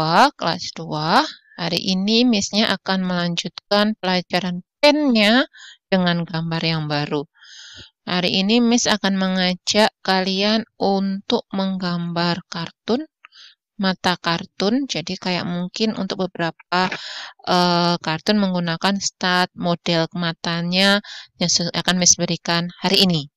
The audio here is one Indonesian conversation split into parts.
2, kelas 2. Hari ini Miss-nya akan melanjutkan pelajaran pennya dengan gambar yang baru. Hari ini Miss akan mengajak kalian untuk menggambar kartun, mata kartun. Jadi kayak mungkin untuk beberapa uh, kartun menggunakan start model matanya yang akan Miss berikan hari ini.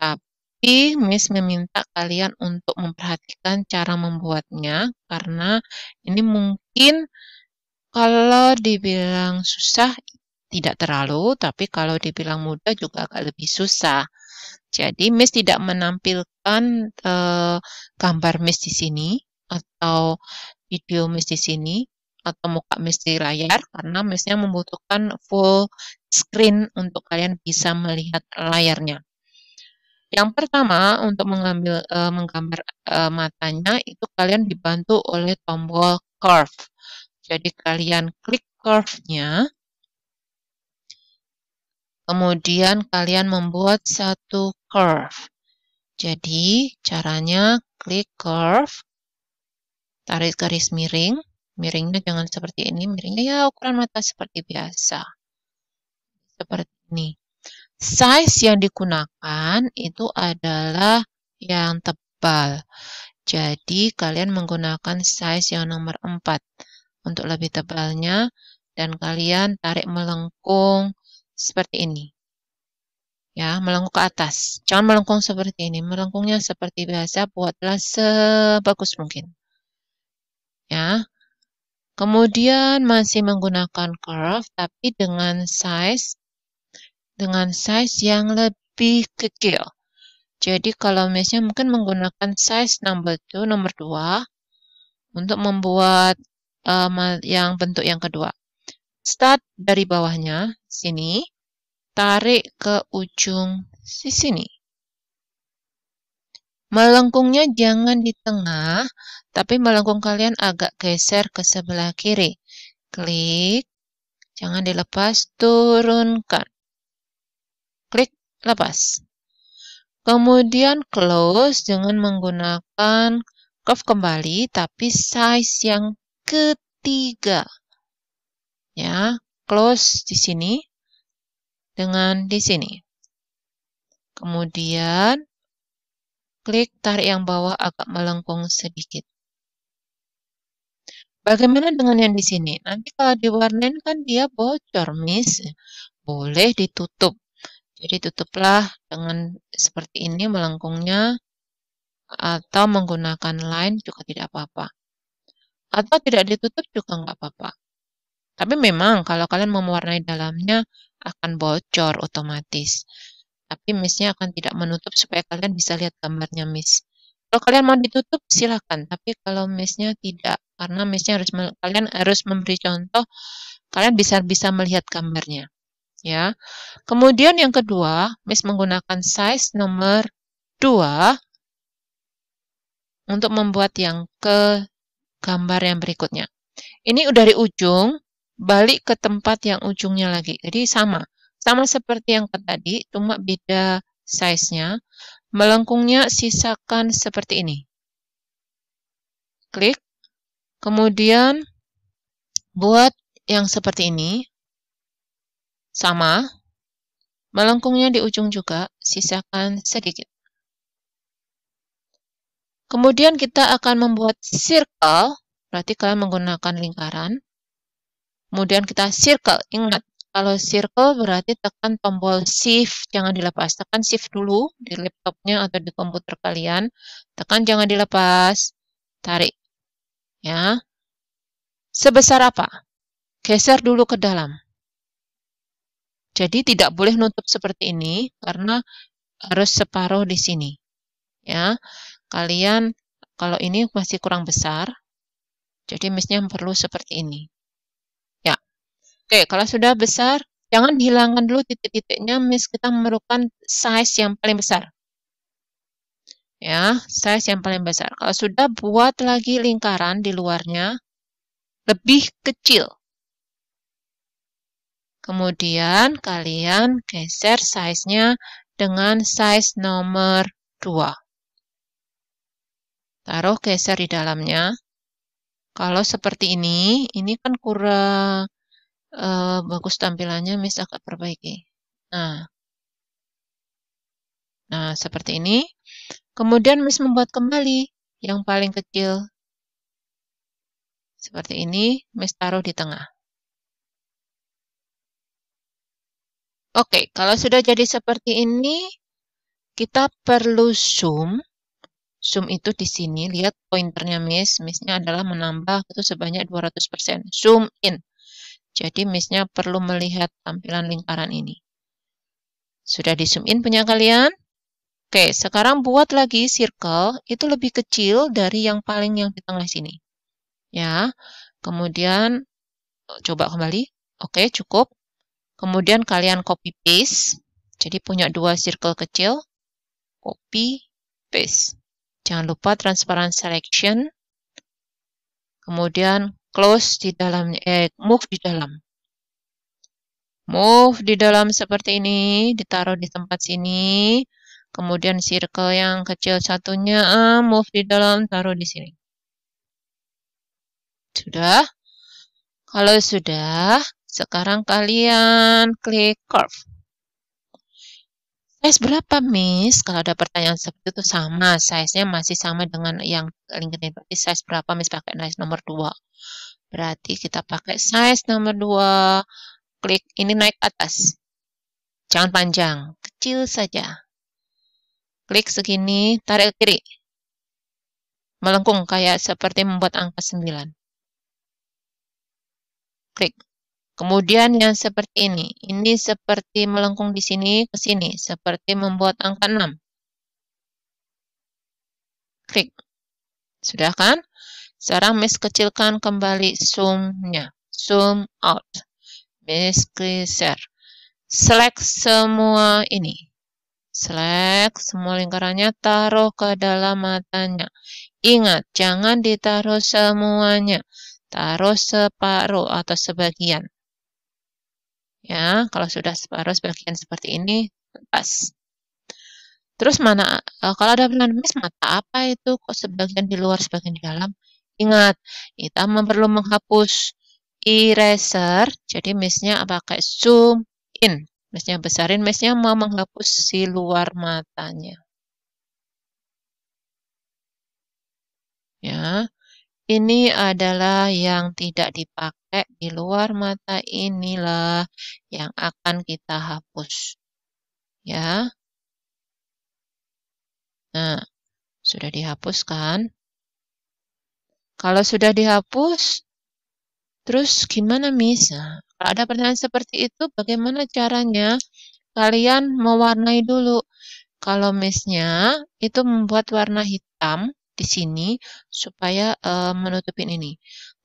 Tapi tapi Miss meminta kalian untuk memperhatikan cara membuatnya, karena ini mungkin kalau dibilang susah tidak terlalu, tapi kalau dibilang mudah juga agak lebih susah. Jadi Miss tidak menampilkan eh, gambar Miss di sini, atau video Miss di sini, atau muka Miss di layar, karena Missnya membutuhkan full screen untuk kalian bisa melihat layarnya. Yang pertama, untuk mengambil eh, menggambar, eh, matanya itu kalian dibantu oleh tombol curve. Jadi kalian klik curve-nya, kemudian kalian membuat satu curve. Jadi caranya klik curve, tarik garis miring, miringnya jangan seperti ini, miringnya ya ukuran mata seperti biasa. Seperti ini size yang digunakan itu adalah yang tebal. Jadi kalian menggunakan size yang nomor 4 untuk lebih tebalnya dan kalian tarik melengkung seperti ini. Ya, melengkung ke atas. Jangan melengkung seperti ini. Melengkungnya seperti biasa, buatlah sebagus mungkin. Ya. Kemudian masih menggunakan curve tapi dengan size dengan size yang lebih kecil. Jadi kalau misalnya mungkin menggunakan size number 2, nomor 2 untuk membuat um, yang bentuk yang kedua. Start dari bawahnya, sini, tarik ke ujung sini. Melengkungnya jangan di tengah, tapi melengkung kalian agak geser ke sebelah kiri. Klik, jangan dilepas, turunkan lepas. Kemudian close dengan menggunakan curve kembali tapi size yang ketiga. Ya, close di sini dengan di sini. Kemudian klik tarik yang bawah agak melengkung sedikit. Bagaimana dengan yang di sini? Nanti kalau diwarnain kan dia bocor, miss. Boleh ditutup jadi tutuplah dengan seperti ini melengkungnya atau menggunakan line juga tidak apa-apa. Atau tidak ditutup juga nggak apa-apa. Tapi memang kalau kalian mewarnai dalamnya akan bocor otomatis. Tapi misnya akan tidak menutup supaya kalian bisa lihat gambarnya mis. Kalau kalian mau ditutup silahkan, tapi kalau misnya tidak karena misnya harus kalian harus memberi contoh, kalian bisa bisa melihat gambarnya ya. Kemudian yang kedua, Miss menggunakan size nomor 2 untuk membuat yang ke gambar yang berikutnya. Ini udah dari ujung, balik ke tempat yang ujungnya lagi. Jadi sama. Sama seperti yang tadi, cuma beda size-nya. Melengkungnya sisakan seperti ini. Klik. Kemudian buat yang seperti ini. Sama, melengkungnya di ujung juga, sisakan sedikit. Kemudian kita akan membuat circle, berarti kalian menggunakan lingkaran. Kemudian kita circle, ingat, kalau circle berarti tekan tombol shift, jangan dilepas. Tekan shift dulu di laptopnya atau di komputer kalian. Tekan jangan dilepas, tarik. Ya. Sebesar apa? Geser dulu ke dalam. Jadi tidak boleh nutup seperti ini karena harus separuh di sini. Ya. Kalian kalau ini masih kurang besar, jadi mesnya perlu seperti ini. Ya. Oke, kalau sudah besar, jangan hilangkan dulu titik-titiknya, mis kita memerlukan size yang paling besar. Ya, size yang paling besar. Kalau sudah buat lagi lingkaran di luarnya lebih kecil Kemudian kalian geser size-nya dengan size nomor 2. Taruh geser di dalamnya. Kalau seperti ini, ini kan kurang uh, bagus tampilannya, Miss akan perbaiki. Nah, nah seperti ini. Kemudian Miss membuat kembali yang paling kecil. Seperti ini, Miss taruh di tengah. Oke, kalau sudah jadi seperti ini, kita perlu zoom. Zoom itu di sini, lihat pointernya miss. Missnya adalah menambah itu sebanyak 200%. Zoom in. Jadi missnya perlu melihat tampilan lingkaran ini. Sudah di zoom in punya kalian? Oke, sekarang buat lagi circle itu lebih kecil dari yang paling yang di tengah sini. Ya, kemudian coba kembali. Oke, cukup. Kemudian kalian copy paste. Jadi punya dua circle kecil. Copy paste. Jangan lupa transparent selection. Kemudian close di dalam eh move di dalam. Move di dalam seperti ini, ditaruh di tempat sini. Kemudian circle yang kecil satunya ah, move di dalam, taruh di sini. Sudah? Kalau sudah, sekarang kalian klik curve. Size berapa, Miss? Kalau ada pertanyaan seperti itu sama, size-nya masih sama dengan yang LinkedIn. Berarti size berapa, Miss? Pakai size nomor 2. Berarti kita pakai size nomor 2. Klik ini naik atas. Jangan panjang, kecil saja. Klik segini, tarik ke kiri. Melengkung kayak seperti membuat angka 9. Klik. Kemudian yang seperti ini. Ini seperti melengkung di sini ke sini. Seperti membuat angka 6. Klik. Sudah kan? Sekarang Miss kecilkan kembali zoom-nya. Zoom out. Miss geser. Select semua ini. Select semua lingkarannya, taruh ke dalam matanya. Ingat, jangan ditaruh semuanya. Taruh separuh atau sebagian. Ya, kalau sudah separuh sebagian seperti ini, lepas. Terus mana eh, kalau ada pengemis mata apa itu kok sebagian di luar sebagian di dalam? Ingat, kita perlu menghapus eraser. Jadi misnya pakai zoom in. misnya besarin, misnya mau menghapus si luar matanya. Ya. Ini adalah yang tidak dipakai di luar mata inilah yang akan kita hapus. Ya. Nah, sudah dihapus kan? Kalau sudah dihapus, terus gimana Miss? kalau nah, ada pertanyaan seperti itu, bagaimana caranya? Kalian mewarnai dulu. Kalau miss itu membuat warna hitam, di sini supaya uh, menutupin ini.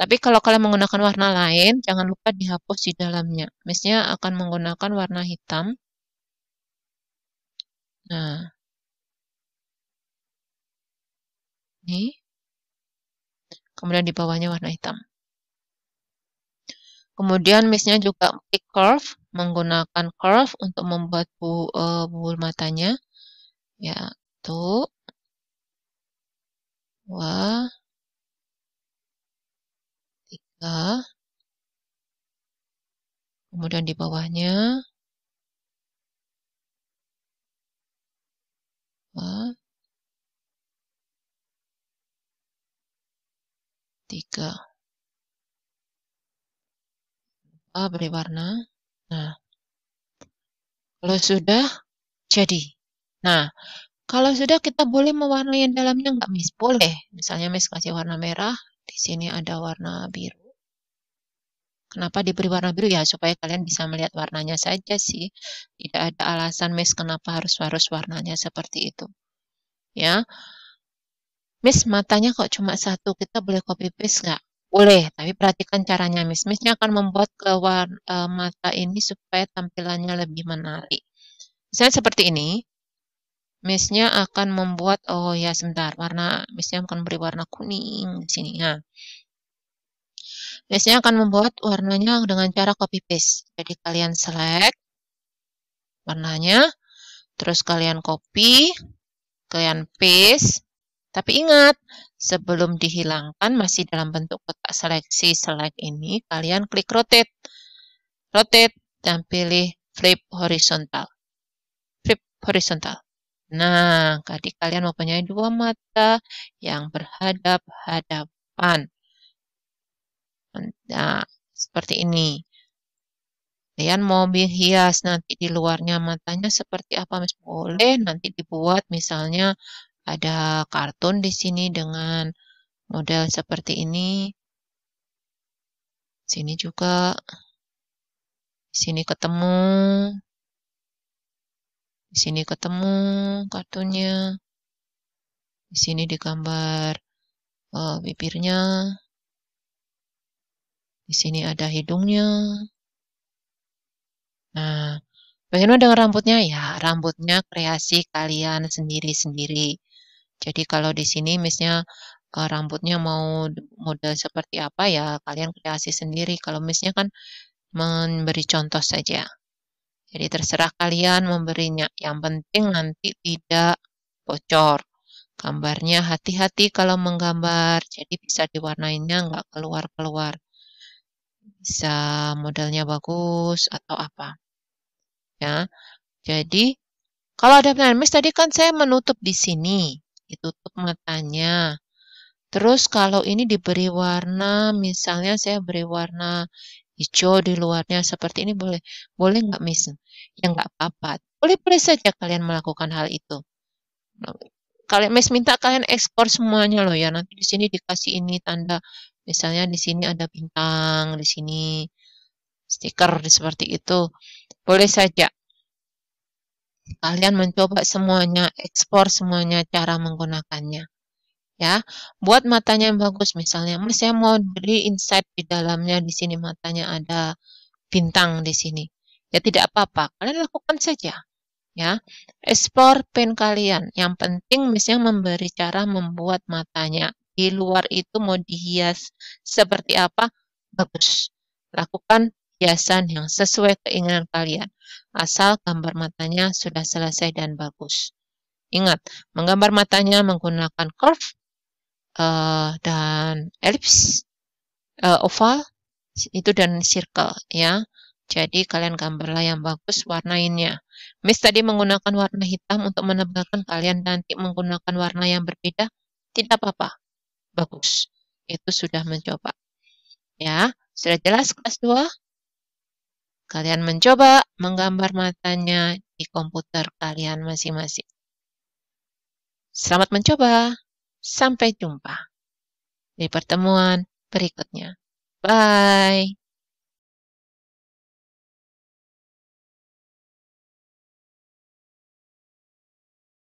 Tapi kalau kalian menggunakan warna lain, jangan lupa dihapus di dalamnya. Misalnya akan menggunakan warna hitam. Nah. Ini. Kemudian di bawahnya warna hitam. Kemudian misalnya juga pick curve, menggunakan curve untuk membuat bu, uh, matanya. Ya, tuh dua, tiga, kemudian di bawahnya dua, tiga. Lupa beri warna. Nah, kalau sudah jadi. Nah, kalau sudah kita boleh mewarnai yang dalamnya nggak, Miss? Boleh. Misalnya Miss kasih warna merah, di sini ada warna biru. Kenapa diberi warna biru? Ya, supaya kalian bisa melihat warnanya saja sih. Tidak ada alasan Miss kenapa harus-harus warnanya seperti itu. Ya. Miss, matanya kok cuma satu, kita boleh copy paste nggak? Boleh, tapi perhatikan caranya Miss. Missnya akan membuat ke warna, uh, eh, mata ini supaya tampilannya lebih menarik. Misalnya seperti ini misnya akan membuat oh ya sebentar warna misnya akan beri warna kuning di sini ya nah, misnya akan membuat warnanya dengan cara copy paste jadi kalian select warnanya terus kalian copy kalian paste tapi ingat sebelum dihilangkan masih dalam bentuk kotak seleksi select ini kalian klik rotate rotate dan pilih flip horizontal flip horizontal Nah, tadi kalian mempunyai dua mata yang berhadap-hadapan. Nah, seperti ini. Kalian mau hias nanti di luarnya matanya seperti apa? Mis? Boleh nanti dibuat misalnya ada kartun di sini dengan model seperti ini. Sini juga. Sini ketemu. Di sini ketemu kartunya. Di sini digambar uh, bibirnya. Di sini ada hidungnya. Nah, bagaimana dengan rambutnya? Ya, rambutnya kreasi kalian sendiri-sendiri. Jadi kalau di sini misalnya uh, rambutnya mau model seperti apa ya kalian kreasi sendiri. Kalau misalnya kan memberi contoh saja. Jadi terserah kalian memberinya, yang penting nanti tidak bocor. Gambarnya hati-hati kalau menggambar, jadi bisa diwarnainnya nggak keluar-keluar. Bisa modelnya bagus atau apa. Ya, Jadi kalau ada penangmis tadi kan saya menutup di sini, ditutup matanya. Terus kalau ini diberi warna, misalnya saya beri warna hijau di luarnya seperti ini boleh boleh nggak miss ya nggak apa-apa boleh boleh saja kalian melakukan hal itu kalian miss minta kalian ekspor semuanya loh ya nanti di sini dikasih ini tanda misalnya di sini ada bintang di sini stiker seperti itu boleh saja kalian mencoba semuanya ekspor semuanya cara menggunakannya ya. Buat matanya yang bagus misalnya, Mas saya mau beri insight di dalamnya di sini matanya ada bintang di sini. Ya tidak apa-apa, kalian lakukan saja. Ya, explore pen kalian. Yang penting misalnya memberi cara membuat matanya. Di luar itu mau dihias seperti apa? Bagus. Lakukan hiasan yang sesuai keinginan kalian. Asal gambar matanya sudah selesai dan bagus. Ingat, menggambar matanya menggunakan curve uh, dan elips, uh, eh, oval, itu dan circle ya. Jadi kalian gambarlah yang bagus warnainnya. Miss tadi menggunakan warna hitam untuk menebalkan kalian nanti menggunakan warna yang berbeda tidak apa-apa. Bagus. Itu sudah mencoba. Ya, sudah jelas kelas 2? Kalian mencoba menggambar matanya di komputer kalian masing-masing. Selamat mencoba. Sampai jumpa di pertemuan berikutnya. Bye.